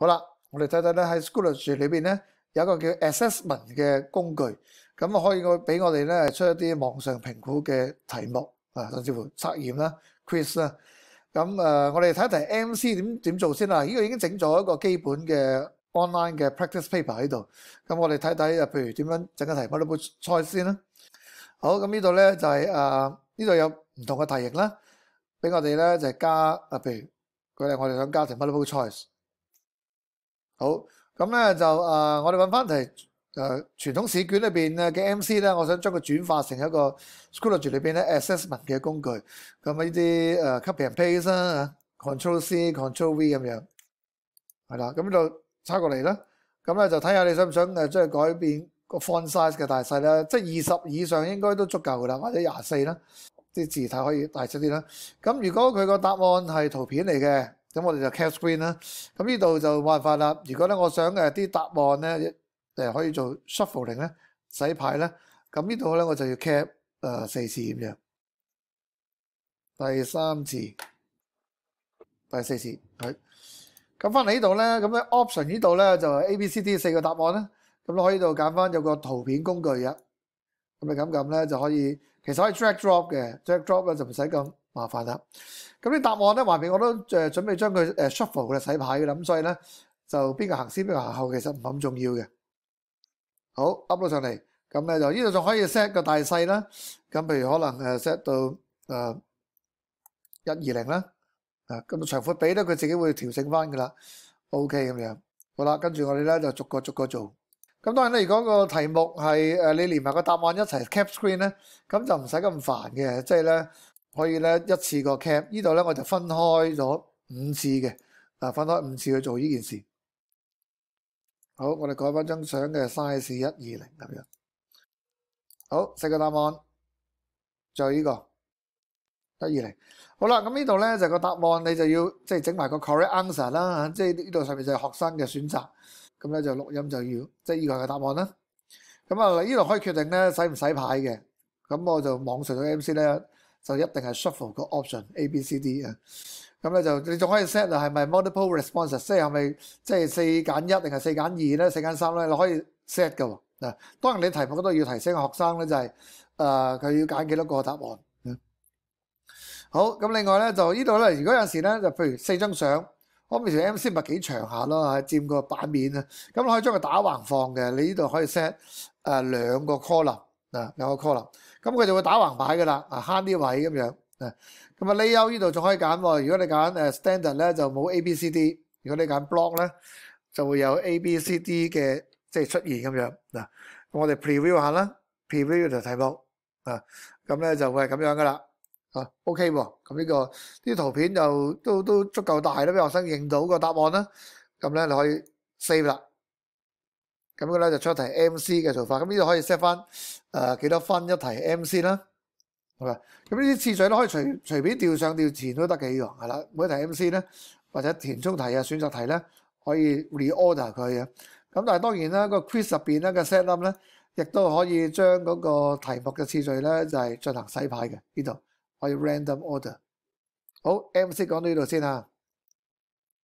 好啦，我哋睇睇咧喺 s c h o o g l e 住裏邊咧有一個叫 Assessment 嘅工具，咁可以我俾我哋咧出一啲網上評估嘅題目啊，甚至乎測驗啦、quiz 啦。咁誒，我哋睇一題 MC 點点做先啦。呢個已經整咗一個基本嘅 online 嘅 practice paper 喺度。咁我哋睇睇啊，譬如點樣整個題 multiple choice 先啦。好，咁呢度咧就係诶呢度有唔同嘅題型啦，俾我哋咧就係加啊，譬如佢哋我哋想加成 multiple choice。好，咁咧就誒，我哋揾翻題誒傳統試卷裏邊嘅 MC 咧，我想將佢轉化成一個 Schoology 裏邊咧 assessment 嘅工具，咁啊呢啲誒 copy and paste 啦，control C control V 咁樣，係啦，咁就抄過嚟啦。咁咧就睇下你想唔想誒，即係改變個 font size 嘅大細啦。即係二十以上應該都足夠啦，或者廿四啦，啲字體可以大出啲啦。咁如果佢個答案係圖片嚟嘅。咁我哋就 c a p t c r e e n 啦。咁呢度就冇辦法啦。如果咧我想誒啲答案咧誒可以做 shuffling 咧洗牌咧，咁呢度咧我就要 c a p t 四次咁樣。第三次、第四次，系咁翻嚟呢度咧，咁咧 option 呢度咧就系 A、B、C、D 四個答案啦。咁可以度揀翻有個圖片工具啊。咁你撳撳咧就可以，其實可以 drag drop 嘅，drag drop 咧就唔使咁。麻烦啦，咁啲答案咧，話俾我都诶准备将佢诶 shuffle 嘅洗牌嘅啦。咁所以咧就边个行先边个行后，其实唔咁重要嘅。好，up 咗上嚟，咁咧就呢度仲可以 set 个大细啦。咁譬如可能诶 set 到诶一二零啦，啊咁长宽比咧佢自己会调整翻噶啦。O K 咁样，好啦，跟住我哋咧就逐个逐个做。咁当然咧，如果个题目系诶你连埋个答案一齐 cap screen 咧，咁就唔使咁烦嘅，即系咧。可以咧一次个 cap 呢度咧我就分开咗五次嘅啊分开五次去做呢件事好我哋改翻张相嘅 size 一二零咁样好四个答案就呢个一二零好啦咁呢度咧就个答案你就要即系整埋个 correct answer 啦即系呢度上面就学生嘅选择咁咧就录音就要即系呢个嘅答案啦咁啊呢度可以决定咧使唔使牌嘅咁我就网上咗 M C 咧。就一定係 shuffle 個 optionA、B、C、D 啊，咁咧就你仲可以 set 啊係咪 multiple r e s p o n s e s 即係係咪即係四揀一，定係四揀二咧，四揀三咧，你可以 set 嘅嗱。當然你題目嗰度要提醒學生咧，就係誒佢要揀幾多個答案。好咁，另外咧就呢度咧，如果有時咧就譬如四張相，我唔知 M C 咪幾長下咯嚇，佔個版面啊，咁可以將佢打橫放嘅。你呢度可以 set 誒兩個 column。嗱，有個 call 咁佢就會打橫擺噶啦，啊慳啲位咁樣，啊咁啊 layout 呢度仲可以揀喎。如果你揀 standard 咧，就冇 A、B、C、D；如果你揀 block 咧，就會有 A、B、C、D 嘅即係出現咁樣。嗱，咁我哋 preview 下啦，preview 就題目啊，咁咧就會係咁樣噶啦。啊，OK 喎，咁呢個啲圖片就都都足夠大啦，俾學生認到個答案啦。咁咧你可以 save 啦。咁佢咧就出題 MC 嘅做法，咁呢度可以 set 翻诶幾多分一題 MC 啦，系嘛？咁呢啲次序都可以隨随便調上調前都得嘅，一樣係啦。每一題 MC 咧或者填充題啊、選擇題咧可以 reorder 佢啊。咁但係當然啦，個 quiz 入边咧嘅 set up 咧亦都可以將嗰個題目嘅次序咧就係進行洗牌嘅。呢度可以 random order。好，MC 講到呢度先吓。